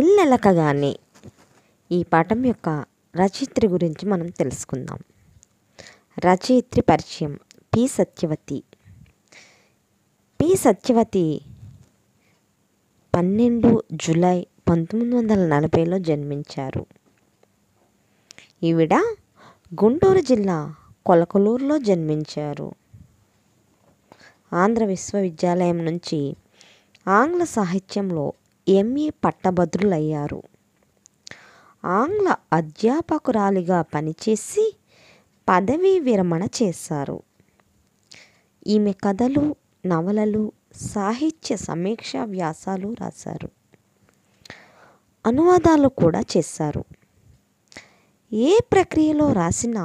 ఇల్లెలకగానే ఈ పాఠం యొక్క రచయిత్రి గురించి మనం తెలుసుకుందాం రచయిత్రి పరిచయం పి సత్యవతి పి సత్యవతి పన్నెండు జూలై పంతొమ్మిది వందల నలభైలో జన్మించారు ఈవిడ గుంటూరు జిల్లా కొలకలూరులో జన్మించారు ఆంధ్ర విశ్వవిద్యాలయం నుంచి ఆంగ్ల సాహిత్యంలో ఎంఈ పట్టభద్రులయ్యారు ఆంగ్ల అధ్యాపకురాలిగా పనిచేసి పదవీ విరమణ చేశారు ఈమె కథలు నవలలు సాహిత్య సమీక్ష వ్యాసాలు రాశారు అనువాదాలు కూడా చేశారు ఏ ప్రక్రియలో రాసినా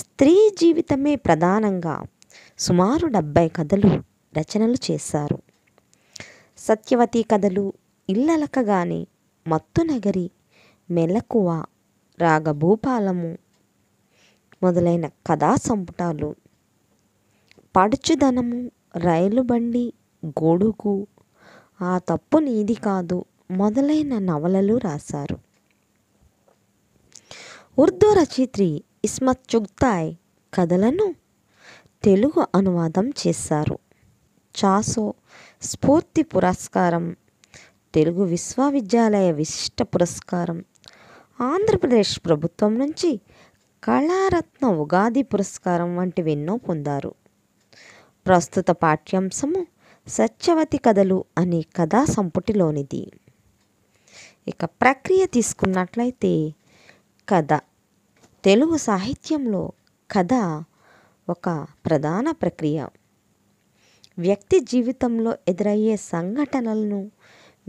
స్త్రీ జీవితమే ప్రధానంగా సుమారు డెబ్బై కథలు రచనలు చేశారు సత్యవతి కథలు ఇల్లలకగాని మత్తునగరి మెలకువ రాగభూపాలము మొదలైన కథా సంపుటాలు పడుచుదనము రైలు బండి గొడుగు ఆ తప్పు నీది కాదు మొదలైన నవలలు రాశారు ఉర్దూ రచయిత్రి ఇస్మత్ చుగ్తాయ్ కథలను తెలుగు అనువాదం చేశారు చాసో స్ఫూర్తి పురస్కారం తెలుగు విశ్వవిద్యాలయ విశిష్ట పురస్కారం ఆంధ్రప్రదేశ్ ప్రభుత్వం నుంచి కళారత్న ఉగాది పురస్కారం వంటివి ఎన్నో పొందారు ప్రస్తుత పాఠ్యాంశము సత్యవతి కథలు అనే కథా సంపుటిలోనిది ఇక ప్రక్రియ తీసుకున్నట్లయితే కథ తెలుగు సాహిత్యంలో కథ ఒక ప్రధాన ప్రక్రియ వ్యక్తి జీవితంలో ఎదురయ్యే సంఘటనలను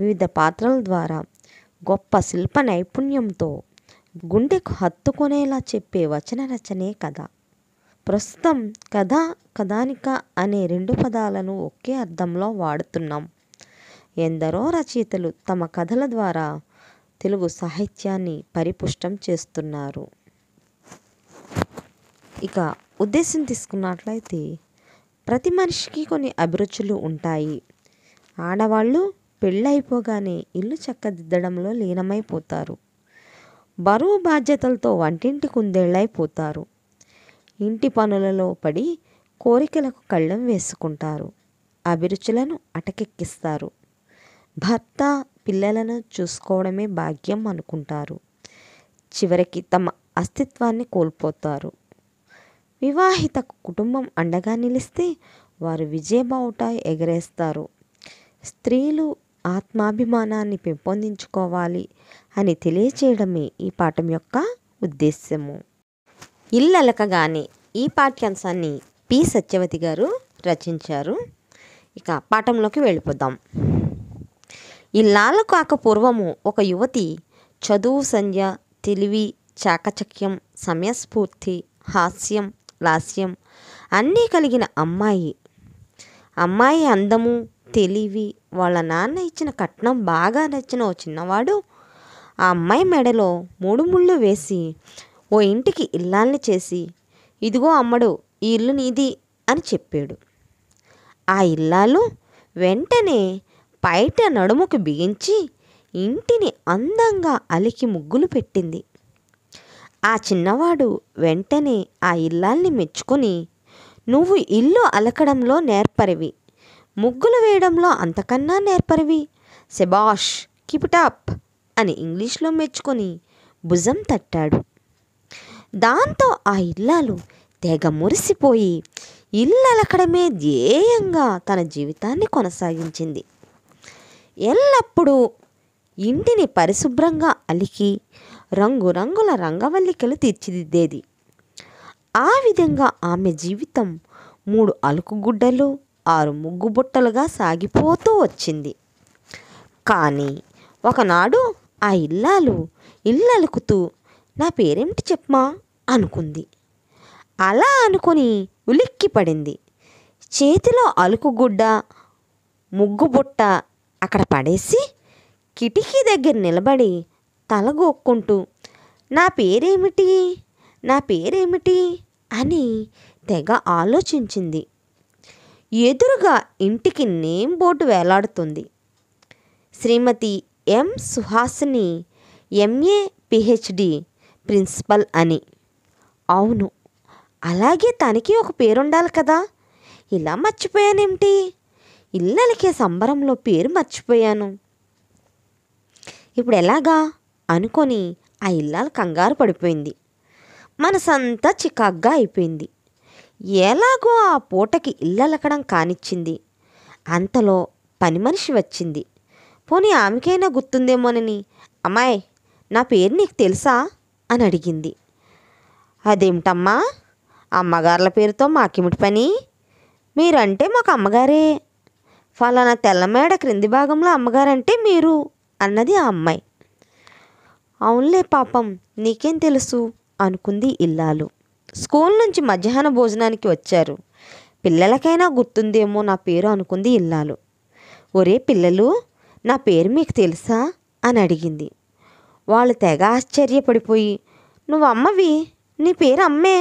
వివిధ పాత్రల ద్వారా గొప్ప శిల్ప నైపుణ్యంతో గుండెకు హత్తుకునేలా చెప్పే వచన రచనే కథ ప్రస్తుతం కథ కథానిక అనే రెండు పదాలను ఒకే అర్థంలో వాడుతున్నాం ఎందరో రచయితలు తమ కథల ద్వారా తెలుగు సాహిత్యాన్ని పరిపుష్టం చేస్తున్నారు ఇక ఉద్దేశం తీసుకున్నట్లయితే ప్రతి మనిషికి కొన్ని అభిరుచులు ఉంటాయి ఆడవాళ్ళు పెళ్ళైపోగానే ఇల్లు చక్కదిద్దడంలో లీనమైపోతారు బరువు బాధ్యతలతో వంటింటి కుందేళ్ళైపోతారు ఇంటి పనులలో పడి కోరికలకు కళ్ళెం వేసుకుంటారు అభిరుచులను అటకెక్కిస్తారు భర్త పిల్లలను చూసుకోవడమే భాగ్యం అనుకుంటారు చివరికి తమ అస్తిత్వాన్ని కోల్పోతారు వివాహిత కుటుంబం అండగా నిలిస్తే వారు విజయబావుట ఎగరేస్తారు స్త్రీలు ఆత్మాభిమానాన్ని పెంపొందించుకోవాలి అని తెలియచేయడమే ఈ పాఠం యొక్క ఉద్దేశ్యము ఇల్లలకగానే ఈ పాఠ్యాంశాన్ని పి సత్యవతి గారు రచించారు ఇక పాఠంలోకి వెళ్ళిపోదాం ఇల్లాల కాక పూర్వము ఒక యువతి చదువు సంధ్య తెలివి చాకచక్యం సమయస్ఫూర్తి హాస్యం లాస్యం అన్నీ కలిగిన అమ్మాయి అమ్మాయి అందము తెలివి వాళ్ళ నాన్న ఇచ్చిన కట్నం బాగా నచ్చిన ఓ చిన్నవాడు ఆ అమ్మాయి మెడలో మూడు ముళ్ళు వేసి ఓ ఇంటికి ఇల్లాలని చేసి ఇదిగో అమ్మడు ఈ ఇల్లు నీది అని చెప్పాడు ఆ ఇల్లాలు వెంటనే పైట నడుముకు బిగించి ఇంటిని అందంగా అలికి ముగ్గులు పెట్టింది ఆ చిన్నవాడు వెంటనే ఆ ఇల్లాల్ని మెచ్చుకొని నువ్వు ఇల్లు అలకడంలో నేర్పరివి ముగ్గులు వేయడంలో అంతకన్నా నేర్పరివి సెబాష్ కిపిటాప్ అని ఇంగ్లీష్లో మెచ్చుకొని భుజం తట్టాడు దాంతో ఆ ఇల్లాలు తెగ మురిసిపోయి ఇల్లలకడమే ధ్యేయంగా తన జీవితాన్ని కొనసాగించింది ఎల్లప్పుడూ ఇంటిని పరిశుభ్రంగా అలికి రంగురంగుల రంగవల్లికలు తీర్చిదిద్దేది ఆ విధంగా ఆమె జీవితం మూడు అలుకుగుడ్డలు ఆరు ముగ్గుబుట్టలుగా సాగిపోతూ వచ్చింది కానీ ఒకనాడు ఆ ఇల్లాలు ఇల్లలుకుతూ నా పేరేమిటి చెప్మా అనుకుంది అలా అనుకుని ఉలిక్కి పడింది చేతిలో అలుకుగుడ్డ ముగ్గుబుట్ట అక్కడ పడేసి కిటికీ దగ్గర నిలబడి తలగొక్కుంటూ నా పేరేమిటి నా పేరేమిటి అని తెగ ఆలోచించింది ఎదురుగా ఇంటికి నేమ్ బోర్డు వేలాడుతుంది Srimathi M Suhasini MA PhD principal అని అవును అలాగే తనకి ఒక పేరుండాలి కదా ఇలా మర్చిపోయానేమిటి ఇల్లలకే సంబరంలో పేరు మర్చిపోయాను ఇప్పుడు ఎలాగా అనుకొని ఆ ఇల్లాలు కంగారు పడిపోయింది మనసంతా చికాగ్గా అయిపోయింది ఎలాగో ఆ పూటకి ఇల్లలకడం కానిచ్చింది అంతలో పని మనిషి వచ్చింది పోనీ ఆమెకైనా గుర్తుందేమోనని అమ్మాయి నా పేరు నీకు తెలుసా అని అడిగింది అదేమిటమ్మా అమ్మగారుల పేరుతో మాకిమిటి పని మీరంటే మాకు అమ్మగారే ఫలానా తెల్లమేడ క్రింది భాగంలో అమ్మగారంటే మీరు అన్నది ఆ అమ్మాయి అవునులే పాపం నీకేం తెలుసు అనుకుంది ఇల్లాలు స్కూల్ నుంచి మధ్యాహ్న భోజనానికి వచ్చారు పిల్లలకైనా గుర్తుందేమో నా పేరు అనుకుంది ఇల్లాలు ఒరే పిల్లలు నా పేరు మీకు తెలుసా అని అడిగింది వాళ్ళు తెగ ఆశ్చర్యపడిపోయి నువ్వు అమ్మవి నీ పేరు అమ్మే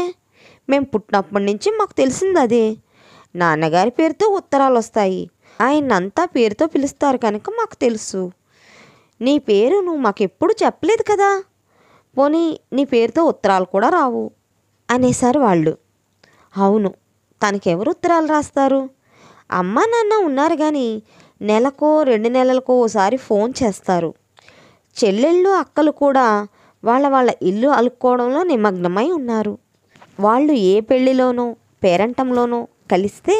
మేము పుట్టినప్పటి నుంచి మాకు తెలిసింది అదే నాన్నగారి పేరుతో ఉత్తరాలు వస్తాయి ఆయన అంతా పేరుతో పిలుస్తారు కనుక మాకు తెలుసు నీ పేరు నువ్వు మాకెప్పుడు చెప్పలేదు కదా పోనీ నీ పేరుతో ఉత్తరాలు కూడా రావు అనేసారు వాళ్ళు అవును తనకెవరు ఉత్తరాలు రాస్తారు అమ్మ నాన్న ఉన్నారు కానీ నెలకో రెండు నెలలకో ఓసారి ఫోన్ చేస్తారు చెల్లెళ్ళు అక్కలు కూడా వాళ్ళ వాళ్ళ ఇల్లు అలుక్కోవడంలో నిమగ్నమై ఉన్నారు వాళ్ళు ఏ పెళ్లిలోనో పేరంటంలోనో కలిస్తే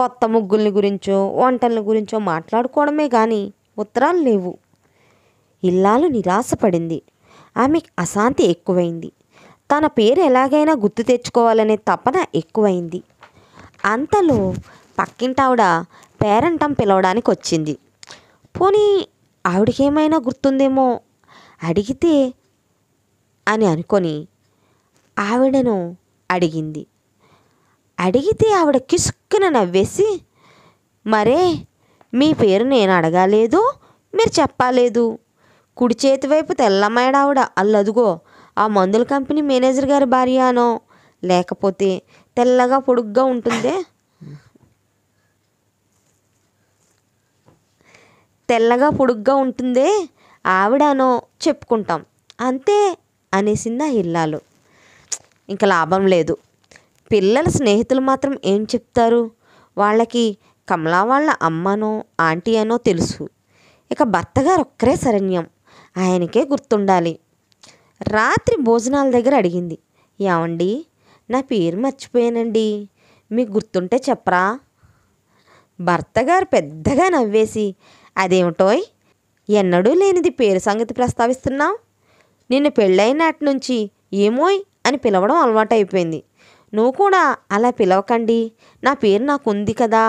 కొత్త ముగ్గుల్ని గురించో వంటల గురించో మాట్లాడుకోవడమే కానీ ఉత్తరాలు లేవు ఇల్లాలు నిరాశపడింది ఆమెకి అశాంతి ఎక్కువైంది తన పేరు ఎలాగైనా గుర్తు తెచ్చుకోవాలనే తపన ఎక్కువైంది అంతలో పక్కింటావిడ పేరంటం పిలవడానికి వచ్చింది పోనీ ఆవిడకేమైనా గుర్తుందేమో అడిగితే అని అనుకొని ఆవిడను అడిగింది అడిగితే ఆవిడ కిసుక్కున నవ్వేసి మరే మీ పేరు నేను అడగాలేదు మీరు చెప్పాలేదు కుడి చేతి వైపు తెల్లమ్మాయిడావిడ అల్లదుగో ఆ మందుల కంపెనీ మేనేజర్ గారి భార్య అనో లేకపోతే తెల్లగా పొడుగ్గా ఉంటుందే తెల్లగా పొడుగ్గా ఉంటుందే ఆవిడనో చెప్పుకుంటాం అంతే అనేసింది ఆ ఇల్లాలు ఇంకా లాభం లేదు పిల్లల స్నేహితులు మాత్రం ఏం చెప్తారు వాళ్ళకి కమలా వాళ్ళ అమ్మనో ఆంటీ అనో తెలుసు ఇక భర్తగారు ఒక్కరే శరణ్యం ఆయనకే గుర్తుండాలి రాత్రి భోజనాల దగ్గర అడిగింది ఏమండి నా పేరు మర్చిపోయానండి మీకు గుర్తుంటే చెప్పరా భర్తగారు పెద్దగా నవ్వేసి అదేమిటోయ్ ఎన్నడూ లేనిది పేరు సంగతి ప్రస్తావిస్తున్నావు నిన్ను పెళ్ళైనాటి నుంచి ఏమోయ్ అని పిలవడం అలవాటైపోయింది నువ్వు కూడా అలా పిలవకండి నా పేరు నాకుంది కదా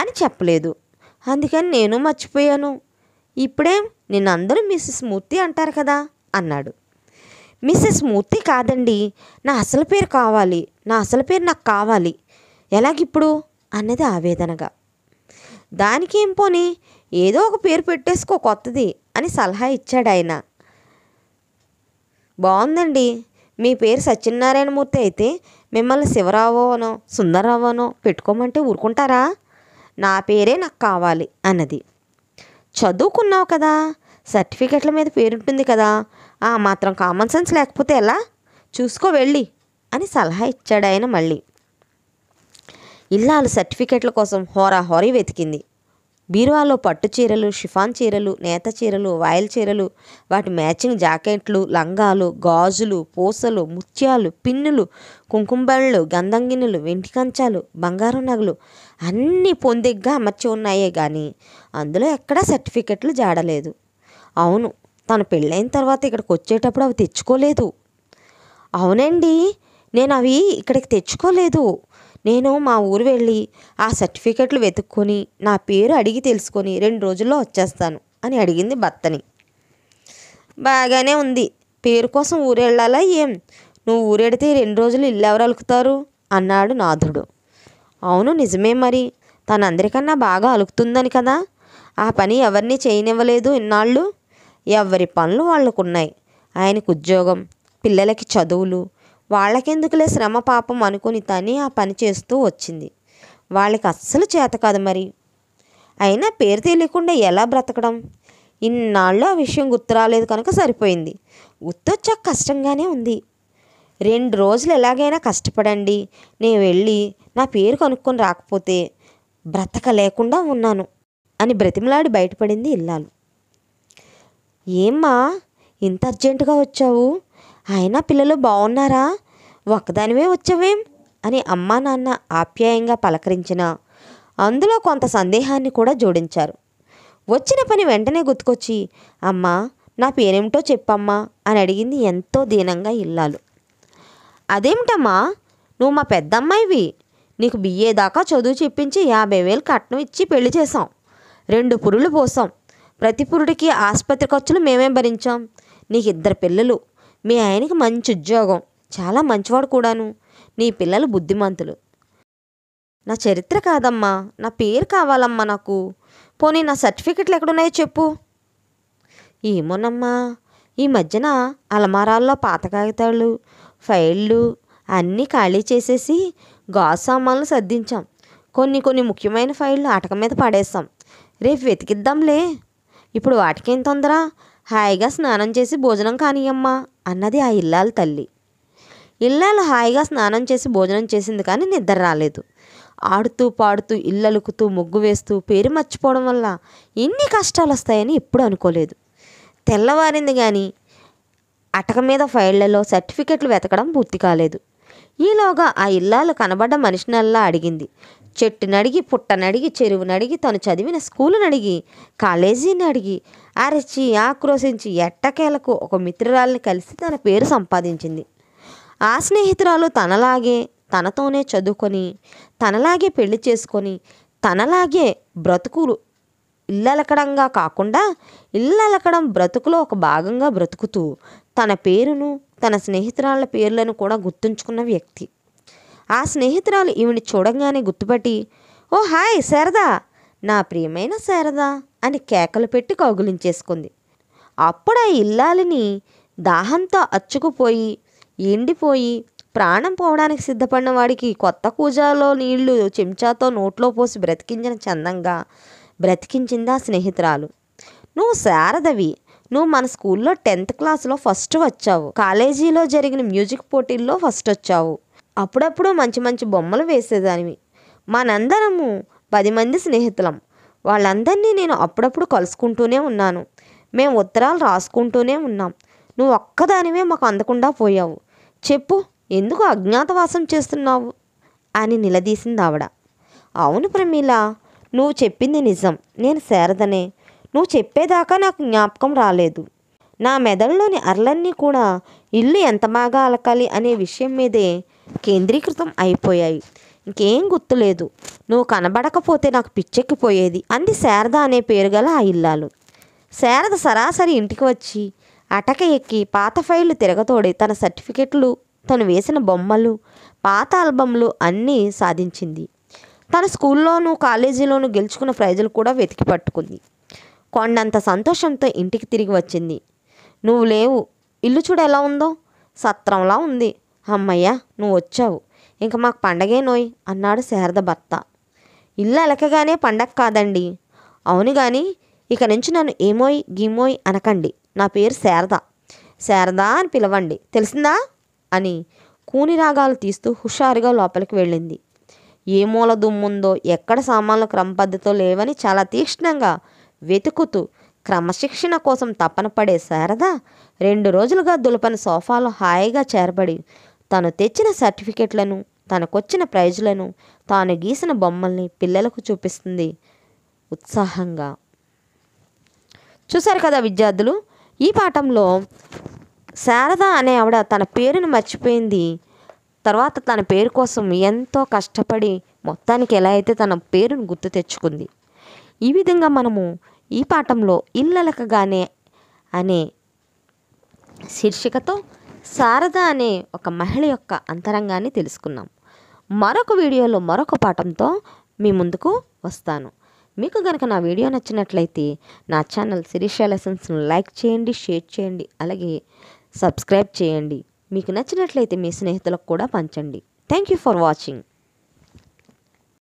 అని చెప్పలేదు అందుకని నేను మర్చిపోయాను ఇప్పుడేం నిన్నందరూ మిస్సెస్ మూర్తి అంటారు కదా అన్నాడు మిస్సెస్ మూర్తి కాదండి నా అసలు పేరు కావాలి నా అసలు పేరు నాకు కావాలి ఎలాగిప్పుడు అన్నది ఆవేదనగా దానికి ఏం పోని ఏదో ఒక పేరు పెట్టేసుకో కొత్తది అని సలహా ఇచ్చాడు ఆయన బాగుందండి మీ పేరు సత్యనారాయణమూర్తి అయితే మిమ్మల్ని శివరావు అనో పెట్టుకోమంటే ఊరుకుంటారా నా పేరే నాకు కావాలి అన్నది చదువుకున్నావు కదా సర్టిఫికెట్ల మీద పేరుంటుంది కదా ఆ మాత్రం కామన్ సెన్స్ లేకపోతే ఎలా చూసుకో వెళ్ళి అని సలహా ఇచ్చాడు ఆయన మళ్ళీ ఇల్లాలు సర్టిఫికెట్ల కోసం హోరా హోరీ వెతికింది బీరువాలో పట్టు చీరలు షిఫాన్ చీరలు నేత చీరలు వాయిల్ చీరలు వాటి మ్యాచింగ్ జాకెట్లు లంగాలు గాజులు పూసలు ముత్యాలు పిన్నులు కుంకుంబళ్ళు గంధంగిన్నులు వెంటి కంచాలు బంగారం నగలు అన్నీ పొందిగ్గా అమర్చి ఉన్నాయే కానీ అందులో ఎక్కడా సర్టిఫికెట్లు జాడలేదు అవును తను పెళ్ళైన తర్వాత ఇక్కడికి వచ్చేటప్పుడు అవి తెచ్చుకోలేదు అవునండి నేను అవి ఇక్కడికి తెచ్చుకోలేదు నేను మా ఊరు వెళ్ళి ఆ సర్టిఫికెట్లు వెతుక్కొని నా పేరు అడిగి తెలుసుకొని రెండు రోజుల్లో వచ్చేస్తాను అని అడిగింది భర్తని బాగానే ఉంది పేరు కోసం ఊరెళ్ళాలా ఏం నువ్వు ఊరెడితే రెండు రోజులు ఇల్లు ఎవరు అలుకుతారు అన్నాడు నాథుడు అవును నిజమే మరి తనందరికన్నా బాగా అలుకుతుందని కదా ఆ పని ఎవరిని చేయనివ్వలేదు ఇన్నాళ్ళు ఎవరి పనులు వాళ్ళకున్నాయి ఆయనకు ఉద్యోగం పిల్లలకి చదువులు వాళ్ళకెందుకులే శ్రమ పాపం అనుకుని తనే ఆ పని చేస్తూ వచ్చింది వాళ్ళకి అస్సలు చేత కాదు మరి అయినా పేరు తెలియకుండా ఎలా బ్రతకడం ఇన్నాళ్ళు ఆ విషయం గుర్తురాలేదు కనుక సరిపోయింది గుర్తొచ్చాక కష్టంగానే ఉంది రెండు రోజులు ఎలాగైనా కష్టపడండి నేను వెళ్ళి నా పేరు కనుక్కొని రాకపోతే బ్రతకలేకుండా ఉన్నాను అని బ్రతిమలాడి బయటపడింది ఇల్లాలు ఏమ్మా ఇంత అర్జెంటుగా వచ్చావు అయినా పిల్లలు బాగున్నారా ఒక్కదానివే వచ్చావేం అని అమ్మా నాన్న ఆప్యాయంగా పలకరించిన అందులో కొంత సందేహాన్ని కూడా జోడించారు వచ్చిన పని వెంటనే గుర్తుకొచ్చి అమ్మా నా పేరేమిటో చెప్పమ్మా అని అడిగింది ఎంతో దీనంగా ఇల్లాలు అదేమిటమ్మా నువ్వు మా పెద్దమ్మాయివి నీకు బిఏ దాకా చదువు చెప్పించి యాభై వేలు కట్నం ఇచ్చి పెళ్లి చేసాం రెండు పురులు పోసాం ప్రతి పురుడికి ఆసుపత్రి ఖర్చులు మేమే భరించాం నీకు ఇద్దరు పిల్లలు మీ ఆయనకి మంచి ఉద్యోగం చాలా మంచివాడు కూడాను నీ పిల్లలు బుద్ధిమంతులు నా చరిత్ర కాదమ్మా నా పేరు కావాలమ్మా నాకు పోనీ నా సర్టిఫికెట్లు ఎక్కడున్నాయో చెప్పు ఏమోనమ్మా ఈ మధ్యన అలమారాల్లో పాత కాగితాలు ఫైళ్ళు అన్నీ ఖాళీ చేసేసి గాజు సామాన్లు సర్దించాం కొన్ని కొన్ని ముఖ్యమైన ఫైళ్ళు ఆటక మీద పడేస్తాం రేపు వెతికిద్దాంలే ఇప్పుడు వాటికేం తొందర హాయిగా స్నానం చేసి భోజనం కానియమ్మా అన్నది ఆ ఇల్లాల తల్లి ఇల్లాలు హాయిగా స్నానం చేసి భోజనం చేసింది కానీ నిద్ర రాలేదు ఆడుతూ పాడుతూ ఇల్లలుకుతూ ముగ్గు వేస్తూ పేరు మర్చిపోవడం వల్ల ఎన్ని కష్టాలు వస్తాయని ఎప్పుడు అనుకోలేదు తెల్లవారింది కానీ అటక మీద ఫైళ్లలో సర్టిఫికెట్లు వెతకడం పూర్తి కాలేదు ఈలోగా ఆ ఇల్లాలు కనబడ్డ మనిషినల్లా అడిగింది చెట్టునడిగి పుట్టనడిగి చెరువునడిగి తను చదివిన స్కూలునడిగి కాలేజీని అడిగి అరచి ఆక్రోశించి ఎట్టకేలకు ఒక మిత్రురాల్ని కలిసి తన పేరు సంపాదించింది ఆ స్నేహితురాలు తనలాగే తనతోనే చదువుకొని తనలాగే పెళ్లి చేసుకొని తనలాగే బ్రతుకులు ఇల్లలకడంగా కాకుండా ఇల్లలకడం బ్రతుకులో ఒక భాగంగా బ్రతుకుతూ తన పేరును తన స్నేహితురాళ్ళ పేర్లను కూడా గుర్తుంచుకున్న వ్యక్తి ఆ స్నేహితురాలు ఈవిని చూడంగానే గుర్తుపట్టి ఓ హాయ్ శారదా నా ప్రియమైన శారదా అని కేకలు పెట్టి కౌగులించేసుకుంది అప్పుడు ఆ ఇల్లాలిని దాహంతో అచ్చుకుపోయి ఎండిపోయి ప్రాణం పోవడానికి సిద్ధపడిన వాడికి కొత్త కూజాలో నీళ్లు చెంచాతో నోట్లో పోసి బ్రతికించిన చందంగా బ్రతికించింది ఆ స్నేహితురాలు నువ్వు శారదవి నువ్వు మన స్కూల్లో టెన్త్ క్లాస్లో ఫస్ట్ వచ్చావు కాలేజీలో జరిగిన మ్యూజిక్ పోటీల్లో ఫస్ట్ వచ్చావు అప్పుడప్పుడు మంచి మంచి బొమ్మలు వేసేదానివి మనందరము పది మంది స్నేహితులం వాళ్ళందరినీ నేను అప్పుడప్పుడు కలుసుకుంటూనే ఉన్నాను మేము ఉత్తరాలు రాసుకుంటూనే ఉన్నాం నువ్వు ఒక్కదానివే మాకు అందకుండా పోయావు చెప్పు ఎందుకు అజ్ఞాతవాసం చేస్తున్నావు అని నిలదీసింది ఆవిడ అవును ప్రమీల నువ్వు చెప్పింది నిజం నేను శారదనే నువ్వు చెప్పేదాకా నాకు జ్ఞాపకం రాలేదు నా మెదడులోని అర్లన్నీ కూడా ఇల్లు ఎంత బాగా అలకాలి అనే విషయం మీదే కేంద్రీకృతం అయిపోయాయి ఇంకేం గుర్తులేదు నువ్వు కనబడకపోతే నాకు పిచ్చెక్కిపోయేది అంది శారద అనే పేరు గల ఆ ఇల్లాలు శారద సరాసరి ఇంటికి వచ్చి అటక ఎక్కి పాత ఫైళ్ళు తిరగతోడి తన సర్టిఫికెట్లు తను వేసిన బొమ్మలు పాత ఆల్బమ్లు అన్నీ సాధించింది తన స్కూల్లోనూ కాలేజీలోనూ గెలుచుకున్న ప్రైజులు కూడా వెతికి పట్టుకుంది కొండంత సంతోషంతో ఇంటికి తిరిగి వచ్చింది నువ్వు లేవు ఇల్లు చూడు ఎలా ఉందో సత్రంలా ఉంది అమ్మయ్య నువ్వు వచ్చావు ఇంక మాకు పండగే నోయ్ అన్నాడు శారద భర్త ఇల్లు అలకగానే పండగ కాదండి అవును కానీ ఇక నుంచి నన్ను ఏమోయ్ గీమోయ్ అనకండి నా పేరు శారద శారద అని పిలవండి తెలిసిందా అని కూని రాగాలు తీస్తూ హుషారుగా లోపలికి వెళ్ళింది ఏ మూల దుమ్ముందో ఎక్కడ సామాన్లు క్రమపద్ధతో లేవని చాలా తీక్షణంగా వెతుకుతూ క్రమశిక్షణ కోసం తపన పడే శారద రెండు రోజులుగా దులపని సోఫాలో హాయిగా చేరబడి తను తెచ్చిన సర్టిఫికెట్లను తనకొచ్చిన ప్రైజులను తాను గీసిన బొమ్మల్ని పిల్లలకు చూపిస్తుంది ఉత్సాహంగా చూశారు కదా విద్యార్థులు ఈ పాఠంలో శారద అనే ఆవిడ తన పేరును మర్చిపోయింది తర్వాత తన పేరు కోసం ఎంతో కష్టపడి మొత్తానికి ఎలా అయితే తన పేరును గుర్తు తెచ్చుకుంది ఈ విధంగా మనము ఈ పాఠంలో ఇల్లలకగానే అనే శీర్షికతో శారద అనే ఒక మహిళ యొక్క అంతరంగాన్ని తెలుసుకున్నాం మరొక వీడియోలో మరొక పాఠంతో మీ ముందుకు వస్తాను మీకు కనుక నా వీడియో నచ్చినట్లయితే నా ఛానల్ శిరీష లెసన్స్ను లైక్ చేయండి షేర్ చేయండి అలాగే సబ్స్క్రైబ్ చేయండి మీకు నచ్చినట్లయితే మీ స్నేహితులకు కూడా పంచండి థ్యాంక్ యూ ఫర్ వాచింగ్